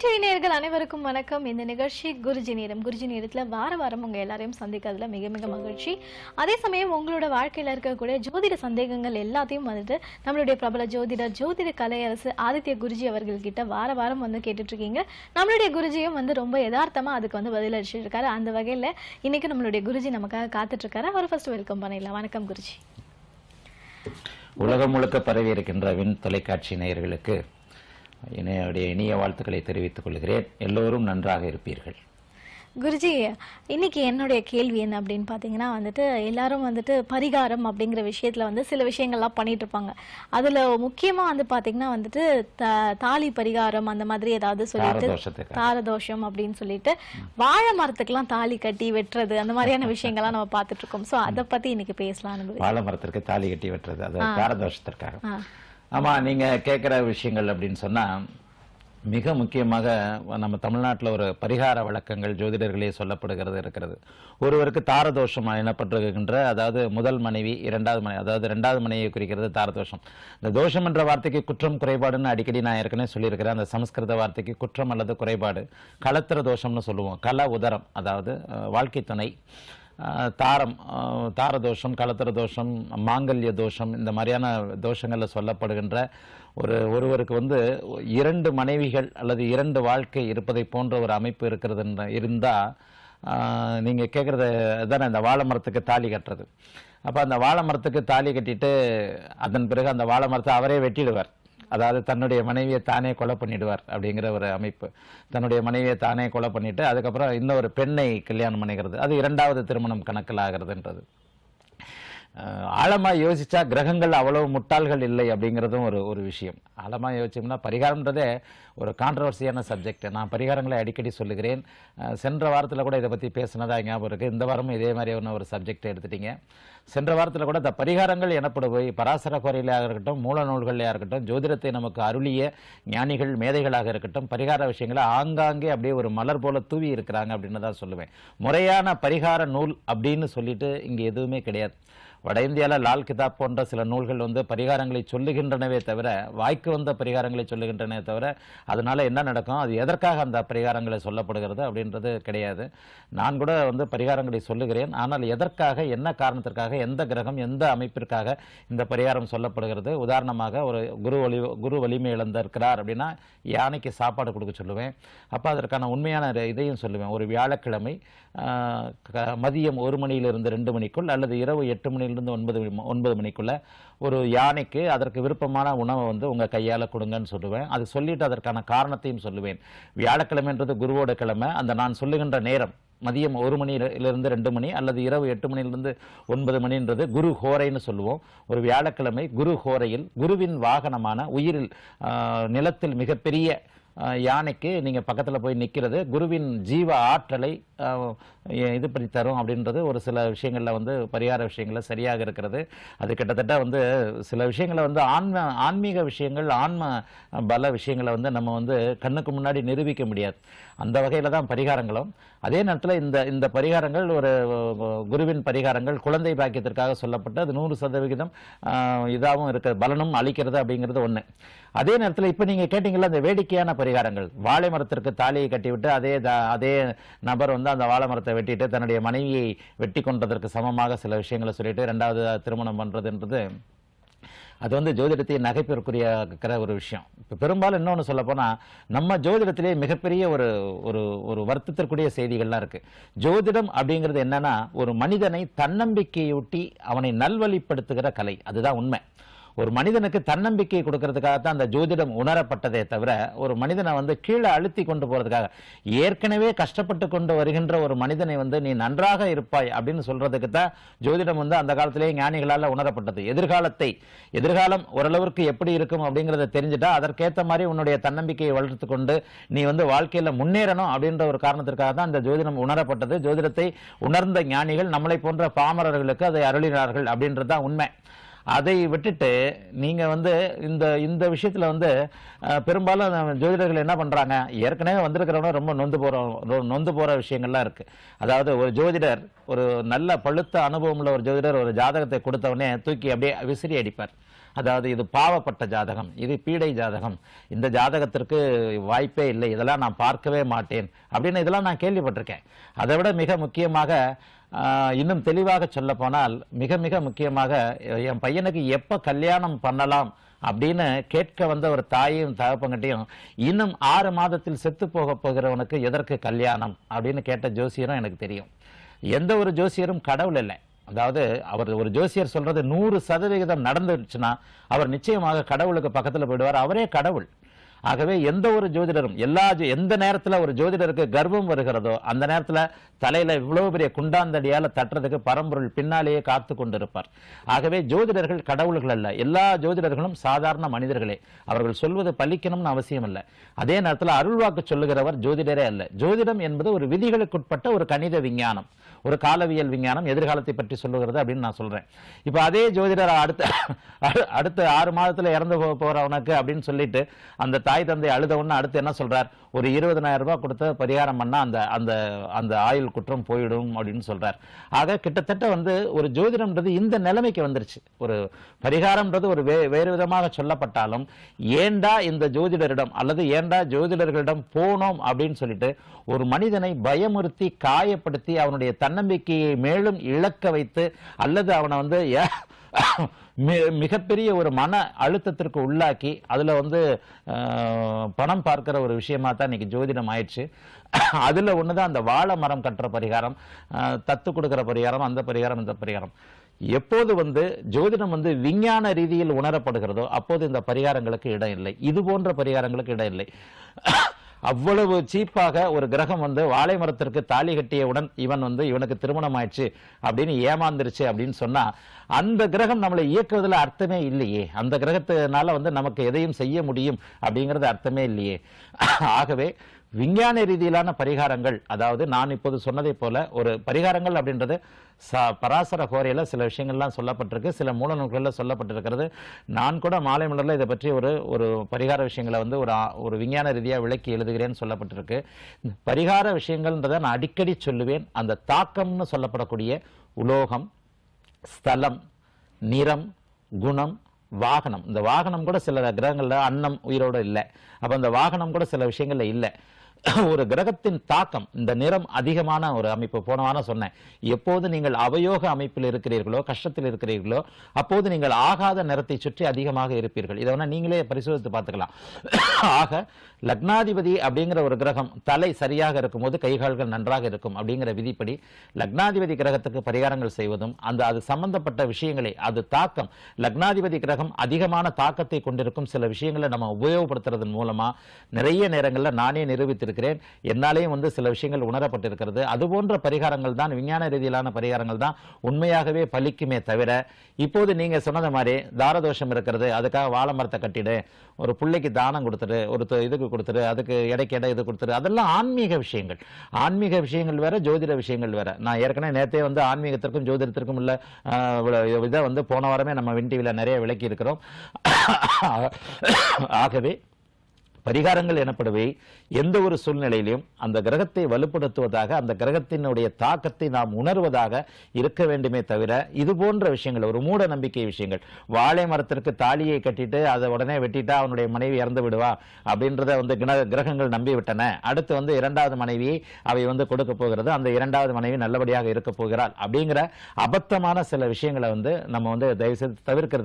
TNTV நேர்கள் அனைவருக்கும் வணக்கம் இந்த நிகழ்ச்சி குருஜி நேரம் குருஜி நேரத்தில் வார வாரம் உங்கள் எல்லாரையும் சந்திக்கிறதுல மிக மிக மகிழ்ச்சி அதே சமயம் உங்களோட வாழ்க்கையில் இருக்கக்கூடிய ஜோதிட சந்தேகங்கள் எல்லாத்தையும் வந்துட்டு நம்மளுடைய பிரபல ஜோதிடர் ஜோதிட கலையரசு ஆதித்ய குருஜி அவர்கள்கிட்ட வார வாரம் வந்து கேட்டுட்ருக்கீங்க நம்மளுடைய குருஜியும் வந்து ரொம்ப யதார்த்தமாக அதுக்கு வந்து பதிலளிச்சுட்டு இருக்காரு அந்த வகையில் இன்றைக்கி நம்மளுடைய குருஜி நமக்காக காத்துட்ருக்காரு அவர் ஃபர்ஸ்ட் வெல்கம் பண்ணிடலாம் வணக்கம் குருஜி உலகம் முழுக்க பரவி இருக்கின்ற வின் தொலைக்காட்சி நேயர்களுக்கு என்னுடைய இனிய வாழ்த்துக்களை தெரிவித்துக் கொள்கிறேன் எல்லோரும் நன்றாக இருப்பீர்கள் குருஜி இன்னைக்கு என்னுடைய கேள்வி என்ன அப்படின்னு பார்த்தீங்கன்னா வந்துட்டு எல்லாரும் வந்துட்டு பரிகாரம் அப்படிங்கிற விஷயத்தில் வந்து சில விஷயங்கள்லாம் பண்ணிட்டு இருப்பாங்க அதில் முக்கியமாக வந்து பார்த்தீங்கன்னா வந்துட்டு தாலி பரிகாரம் அந்த மாதிரி ஏதாவது சொல்லிட்டு தாரதோஷம் அப்படின்னு சொல்லிட்டு வாழை மரத்துக்கெல்லாம் தாலி கட்டி வெட்டுறது அந்த மாதிரியான விஷயங்கள்லாம் நம்ம பார்த்துட்டு இருக்கோம் ஸோ அதை பற்றி இன்னைக்கு பேசலாம் வாழை மரத்திற்கு தாலி கட்டி வெட்டுறது அது தாரதோஷத்திற்காக ஆமாம் நீங்கள் கேட்குற விஷயங்கள் அப்படின்னு சொன்னால் மிக முக்கியமாக நம்ம தமிழ்நாட்டில் ஒரு பரிகார வழக்கங்கள் ஜோதிடர்களே சொல்லப்படுகிறது இருக்கிறது ஒருவருக்கு தாரதோஷம் எனப்பட்டிருக்கின்ற அதாவது முதல் மனைவி இரண்டாவது மனைவி அதாவது ரெண்டாவது மனைவியை குறிக்கிறது தாரதோஷம் இந்த தோஷம் என்ற வார்த்தைக்கு குற்றம் குறைபாடுன்னு அடிக்கடி நான் ஏற்கனவே சொல்லியிருக்கிறேன் அந்த சமஸ்கிருத வார்த்தைக்கு குற்றம் அல்லது குறைபாடு களத்திர தோஷம்னு சொல்லுவோம் கல உதரம் அதாவது வாழ்க்கை துணை தாரம் தாரதோஷம் கலத்தர தோஷம் மாங்கல்ய தோஷம் இந்த மாதிரியான தோஷங்களில் சொல்லப்படுகின்ற ஒரு ஒருவருக்கு வந்து இரண்டு மனைவிகள் அல்லது இரண்டு வாழ்க்கை இருப்பதை போன்ற ஒரு அமைப்பு இருக்கிறது இருந்தால் நீங்கள் கேட்குறது தானே இந்த வாழை மரத்துக்கு தாலி கட்டுறது அப்போ அந்த வாழை மரத்துக்கு தாலி கட்டிட்டு அதன் பிறகு அந்த வாழை மரத்தை அவரே வெட்டிடுவார் அதாவது தன்னுடைய மனைவியை தானே கொலை பண்ணிடுவார் அப்படிங்கிற ஒரு அமைப்பு தன்னுடைய மனைவியை தானே கொலை பண்ணிவிட்டு அதுக்கப்புறம் இன்னொரு பெண்ணை கல்யாணம் பண்ணிக்கிறது அது இரண்டாவது திருமணம் கணக்கில் ஆகிறதுன்றது ஆழமாக யோசிச்சா கிரகங்கள் அவ்வளவு முட்டாள்கள் இல்லை அப்படிங்கிறதும் ஒரு ஒரு விஷயம் ஆழமாக யோசிச்சோம்னா பரிகாரம்ன்றதே ஒரு கான்ட்ரவர்சியான சப்ஜெக்ட் நான் பரிகாரங்களை அடிக்கடி சொல்லுகிறேன் சென்ற வாரத்தில் கூட இதை பற்றி பேசினதாக ஞாபகம் இருக்குது இந்த வாரமும் இதே மாதிரியான ஒரு சப்ஜெக்ட் எடுத்துட்டிங்க சென்ற வாரத்தில் கூட இந்த பரிகாரங்கள் போய் பராசர குறையிலாக இருக்கட்டும் மூல நூல்களாக இருக்கட்டும் ஜோதிடத்தை நமக்கு அருளிய ஞானிகள் மேதைகளாக இருக்கட்டும் பரிகார விஷயங்களை ஆங்காங்கே அப்படியே ஒரு மலர் போல தூவி இருக்கிறாங்க அப்படின்னு தான் சொல்லுவேன் முறையான பரிகார நூல் அப்படின்னு சொல்லிட்டு இங்கே எதுவுமே கிடையாது வட இந்தியாவில் லால் கிதாப் போன்ற சில நூல்கள் வந்து பரிகாரங்களை சொல்லுகின்றனவே தவிர வாய்க்கு வந்த பரிகாரங்களை சொல்லுகின்றனே தவிர அதனால் என்ன நடக்கும் அது எதற்காக அந்த பரிகாரங்களை சொல்லப்படுகிறது அப்படின்றது கிடையாது நான் கூட வந்து பரிகாரங்களை சொல்லுகிறேன் ஆனால் எதற்காக என்ன காரணத்திற்காக எந்த கிரகம் எந்த அமைப்பிற்காக இந்த பரிகாரம் சொல்லப்படுகிறது உதாரணமாக ஒரு குரு வலி குரு வலிமை இழந்திருக்கிறார் அப்படின்னா யானைக்கு சாப்பாடு கொடுக்க சொல்லுவேன் அப்போ அதற்கான உண்மையான இதையும் சொல்லுவேன் ஒரு வியாழக்கிழமை மதியம் ஒரு மணியிலிருந்து ரெண்டு மணிக்குள் அல்லது இரவு எட்டு மணி மணிலிருந்து ஒன்பது ஒன்பது மணிக்குள்ளே ஒரு யானைக்கு அதற்கு விருப்பமான உணவை வந்து உங்கள் கையால் கொடுங்கன்னு சொல்லுவேன் அது சொல்லிவிட்டு அதற்கான காரணத்தையும் சொல்லுவேன் வியாழக்கிழமைன்றது குருவோட கிழமை அந்த நான் சொல்லுகின்ற நேரம் மதியம் ஒரு மணியிலிருந்து ரெண்டு மணி அல்லது இரவு எட்டு மணியிலிருந்து ஒன்பது மணின்றது குரு ஹோரைன்னு சொல்லுவோம் ஒரு வியாழக்கிழமை குரு ஹோரையில் குருவின் வாகனமான உயிரில் நிலத்தில் மிகப்பெரிய யானைக்கு நீங்கள் பக்கத்தில் போய் நிற்கிறது குருவின் ஜீவ ஆற்றலை இது பண்ணி தரும் அப்படின்றது ஒரு சில விஷயங்களில் வந்து பரிகார விஷயங்கள சரியாக இருக்கிறது அது கிட்டத்தட்ட வந்து சில விஷயங்களை வந்து ஆன்ம ஆன்மீக விஷயங்கள் ஆன்ம பல விஷயங்களை வந்து நம்ம வந்து கண்ணுக்கு முன்னாடி நிரூபிக்க முடியாது அந்த வகையில் தான் பரிகாரங்களும் அதே நேரத்தில் இந்த இந்த பரிகாரங்கள் ஒரு குருவின் பரிகாரங்கள் குழந்தை பாக்கியத்திற்காக சொல்லப்பட்டு அது நூறு சதவிகிதம் இதாகவும் இருக்கிற பலனும் அளிக்கிறது அப்படிங்கிறது ஒன்று அதே நேரத்தில் இப்போ நீங்கள் கேட்டிங்களா அந்த வேடிக்கையான பரிகாரங்கள் வாழை மரத்திற்கு தாலியை கட்டிவிட்டு அதே அதே நபர் வந்து அந்த வாழை மரத்தை வெட்டிட்டு தன்னுடைய மனைவியை வெட்டி கொன்றதற்கு சமமாக சில விஷயங்களை சொல்லிட்டு ரெண்டாவது திருமணம் பண்ணுறதுன்றது அது வந்து ஜோதிடத்தை நகைப்பிற்குரிய ஒரு விஷயம் இப்போ பெரும்பாலும் இன்னொன்று சொல்லப்போனால் நம்ம ஜோதிடத்திலே மிகப்பெரிய ஒரு ஒரு ஒரு வருத்தத்திற்குரிய செய்திகள்லாம் இருக்குது ஜோதிடம் அப்படிங்கிறது என்னென்னா ஒரு மனிதனை தன்னம்பிக்கையொட்டி அவனை நல்வழிப்படுத்துகிற கலை அதுதான் உண்மை ஒரு மனிதனுக்கு தன்னம்பிக்கை கொடுக்கறதுக்காக தான் அந்த ஜோதிடம் உணரப்பட்டதே தவிர ஒரு மனிதனை வந்து கீழே அழுத்தி கொண்டு போறதுக்காக ஏற்கனவே கஷ்டப்பட்டு கொண்டு வருகின்ற ஒரு மனிதனை வந்து நீ நன்றாக இருப்பாய் அப்படின்னு சொல்கிறதுக்கு தான் ஜோதிடம் வந்து அந்த காலத்திலேயே ஞானிகளால் உணரப்பட்டது எதிர்காலத்தை எதிர்காலம் ஓரளவுக்கு எப்படி இருக்கும் அப்படிங்கிறத தெரிஞ்சுட்டா அதற்கேற்ற மாதிரி உன்னுடைய தன்னம்பிக்கையை வளர்த்து கொண்டு நீ வந்து வாழ்க்கையில் முன்னேறணும் அப்படின்ற ஒரு காரணத்திற்காக தான் அந்த ஜோதிடம் உணரப்பட்டது ஜோதிடத்தை உணர்ந்த ஞானிகள் நம்மளை போன்ற பாமரர்களுக்கு அதை அருளினார்கள் அப்படின்றது தான் உண்மை அதை விட்டுட்டு நீங்கள் வந்து இந்த இந்த விஷயத்தில் வந்து பெரும்பாலும் ஜோதிடர்கள் என்ன பண்ணுறாங்க ஏற்கனவே வந்திருக்கிறவங்க ரொம்ப நொந்து போகிற நொந்து போகிற விஷயங்கள்லாம் இருக்குது அதாவது ஒரு ஜோதிடர் ஒரு நல்ல பழுத்த அனுபவம் உள்ள ஒரு ஜோதிடர் ஒரு ஜாதகத்தை கொடுத்தவொடனே தூக்கி அப்படியே விசிறி அடிப்பார் அதாவது இது பாவப்பட்ட ஜாதகம் இது பீடை ஜாதகம் இந்த ஜாதகத்திற்கு வாய்ப்பே இல்லை இதெல்லாம் நான் பார்க்கவே மாட்டேன் அப்படின்னு இதெல்லாம் நான் கேள்விப்பட்டிருக்கேன் அதை விட மிக முக்கியமாக இன்னும் தெளிவாக சொல்ல போனால் மிக மிக முக்கியமாக என் பையனுக்கு எப்போ கல்யாணம் பண்ணலாம் அப்படின்னு கேட்க வந்த ஒரு தாயும் தகப்பங்கிட்டையும் இன்னும் ஆறு மாதத்தில் செத்து போக போகிறவனுக்கு எதற்கு கல்யாணம் அப்படின்னு கேட்ட ஜோசியரும் எனக்கு தெரியும் எந்த ஒரு ஜோசியரும் கடவுள் இல்லை அதாவது அவர் ஒரு ஜோசியர் சொல்றது நூறு சதவிகிதம் நடந்துருச்சுன்னா அவர் நிச்சயமாக கடவுளுக்கு பக்கத்தில் போயிடுவார் அவரே கடவுள் ஆகவே எந்த ஒரு ஜோதிடரும் எல்லா எந்த நேரத்தில் ஒரு ஜோதிடருக்கு கர்வம் வருகிறதோ அந்த நேரத்தில் தலையில் இவ்வளவு பெரிய குண்டாந்தடியால் தட்டுறதுக்கு பரம்பொருள் பின்னாலேயே காத்து கொண்டிருப்பார் ஆகவே ஜோதிடர்கள் கடவுள்கள் அல்ல எல்லா ஜோதிடர்களும் சாதாரண மனிதர்களே அவர்கள் சொல்வது பலிக்கணும்னு அவசியம் இல்லை அதே நேரத்தில் அருள்வாக்கு சொல்லுகிறவர் ஜோதிடரே அல்ல ஜோதிடம் என்பது ஒரு விதிகளுக்குட்பட்ட ஒரு கணித விஞ்ஞானம் ஒரு காலவியல் விஞ்ஞானம் எதிர்காலத்தை பற்றி சொல்லுகிறது அப்படின்னு நான் சொல்கிறேன் இப்போ அதே ஜோதிடர் அடுத்த அடுத்த ஆறு மாதத்தில் இறந்து போகிறவனுக்கு அப்படின்னு சொல்லிட்டு அந்த தாய் தந்தை அழுதவன்னு அடுத்து என்ன சொல்கிறார் ஒரு இருபதனாயிரம் ரூபாய் கொடுத்த பரிகாரம் பண்ணால் அந்த அந்த அந்த ஆயுள் குற்றம் போயிடும் அப்படின்னு சொல்கிறார் ஆக கிட்டத்தட்ட வந்து ஒரு ஜோதிடம்ன்றது இந்த நிலைமைக்கு வந்துருச்சு ஒரு பரிகாரம்ன்றது ஒரு வே வேறு விதமாக சொல்லப்பட்டாலும் ஏண்டா இந்த ஜோதிடரிடம் அல்லது ஏண்டா ஜோதிடர்களிடம் போனோம் அப்படின்னு சொல்லிட்டு ஒரு மனிதனை பயமுறுத்தி காயப்படுத்தி அவனுடைய தன்னம்பிக்கையை மேலும் இழக்க வைத்து அல்லது அவனை வந்து மிகப்பெரிய ஒரு மன அழுத்தத்திற்கு உள்ளாக்கி அதில் வந்து பணம் பார்க்குற ஒரு விஷயமா தான் இன்றைக்கி ஜோதிடம் ஆயிடுச்சு அதில் ஒன்று தான் அந்த வாழை மரம் கட்டுற பரிகாரம் தத்து கொடுக்குற பரிகாரம் அந்த பரிகாரம் இந்த பரிகாரம் எப்போது வந்து ஜோதிடம் வந்து விஞ்ஞான ரீதியில் உணரப்படுகிறதோ அப்போது இந்த பரிகாரங்களுக்கு இடம் இல்லை இது போன்ற பரிகாரங்களுக்கு இடம் இல்லை அவ்வளவு சீப்பாக ஒரு கிரகம் வந்து வாழை மரத்திற்கு தாலி கட்டியவுடன் இவன் வந்து இவனுக்கு திருமணம் ஆயிடுச்சு அப்படின்னு ஏமாந்துருச்சு அப்படின்னு சொன்னால் அந்த கிரகம் நம்மளை இயக்குவதில் அர்த்தமே இல்லையே அந்த கிரகத்தினால வந்து நமக்கு எதையும் செய்ய முடியும் அப்படிங்கிறது அர்த்தமே இல்லையே ஆகவே விஞ்ஞான ரீதியிலான பரிகாரங்கள் அதாவது நான் இப்போது சொன்னதை போல ஒரு பரிகாரங்கள் அப்படின்றது ச பராசர கோரையில் சில விஷயங்கள்லாம் சொல்லப்பட்டிருக்கு சில மூலநூல்களில் சொல்லப்பட்டிருக்கிறது நான் கூட மாலை மலரில் இதை பற்றி ஒரு ஒரு பரிகார விஷயங்களை வந்து ஒரு ஒரு விஞ்ஞான ரீதியாக விளக்கி எழுதுகிறேன்னு சொல்லப்பட்டிருக்கு பரிகார விஷயங்கள்ன்றதை நான் அடிக்கடி சொல்லுவேன் அந்த தாக்கம்னு சொல்லப்படக்கூடிய உலோகம் ஸ்தலம் நிறம் குணம் வாகனம் இந்த வாகனம் கூட சில கிரகங்களில் அன்னம் உயிரோடு இல்லை அப்போ அந்த வாகனம் கூட சில விஷயங்களில் இல்லை ஒரு கிரகத்தின் தாக்கம் இந்த நிறம் அதிகமான ஒரு அமைப்பு போனவான சொன்னேன் எப்போது நீங்கள் அவயோக அமைப்பில் இருக்கிறீர்களோ கஷ்டத்தில் இருக்கிறீர்களோ அப்போது நீங்கள் ஆகாத நிறத்தை சுற்றி அதிகமாக இருப்பீர்கள் இதை நீங்களே பரிசோதித்து பார்த்துக்கலாம் ஆக லக்னாதிபதி அப்படிங்கிற ஒரு கிரகம் தலை சரியாக இருக்கும்போது கைகால்கள் நன்றாக இருக்கும் அப்படிங்கிற விதிப்படி லக்னாதிபதி கிரகத்துக்கு பரிகாரங்கள் செய்வதும் அந்த அது சம்பந்தப்பட்ட விஷயங்களை அது தாக்கம் லக்னாதிபதி கிரகம் அதிகமான தாக்கத்தை கொண்டிருக்கும் சில விஷயங்களை நம்ம உபயோகப்படுத்துறதன் மூலமா நிறைய நேரங்களில் நானே நிரூபித்திருக்கேன் தெரிவித்திருக்கிறேன் என்னாலேயும் வந்து சில விஷயங்கள் உணரப்பட்டிருக்கிறது போன்ற பரிகாரங்கள் தான் விஞ்ஞான ரீதியிலான பரிகாரங்கள் தான் உண்மையாகவே பலிக்குமே தவிர இப்போது நீங்கள் சொன்னது மாதிரி தாரதோஷம் இருக்கிறது அதுக்காக வாழை மரத்தை கட்டிடு ஒரு பிள்ளைக்கு தானம் கொடுத்துரு ஒரு இதுக்கு கொடுத்துரு அதுக்கு இடைக்கு இடம் இது கொடுத்துரு அதெல்லாம் ஆன்மீக விஷயங்கள் ஆன்மீக விஷயங்கள் வேற ஜோதிட விஷயங்கள் வேற நான் ஏற்கனவே நேற்றே வந்து ஆன்மீகத்திற்கும் ஜோதிடத்திற்கும் உள்ள இதை வந்து போன வாரமே நம்ம விண்டிவில நிறைய விளக்கி இருக்கிறோம் ஆகவே பரிகாரங்கள் எனப்படுவை எந்த ஒரு சூழ்நிலையிலும் அந்த கிரகத்தை வலுப்படுத்துவதாக அந்த கிரகத்தினுடைய தாக்கத்தை நாம் உணர்வதாக இருக்க வேண்டுமே தவிர இது போன்ற விஷயங்கள் ஒரு மூட நம்பிக்கை விஷயங்கள் வாழை மரத்திற்கு தாலியை கட்டிட்டு அதை உடனே வெட்டிட்டா அவனுடைய மனைவி இறந்து விடுவா அப்படின்றத வந்து கிரகங்கள் நம்பிவிட்டன அடுத்து வந்து இரண்டாவது மனைவியை அவை வந்து கொடுக்க போகிறது அந்த இரண்டாவது மனைவி நல்லபடியாக இருக்க போகிறாள் அப்படிங்கிற அபத்தமான சில விஷயங்களை வந்து நம்ம வந்து செய்து தவிர்க்கிறது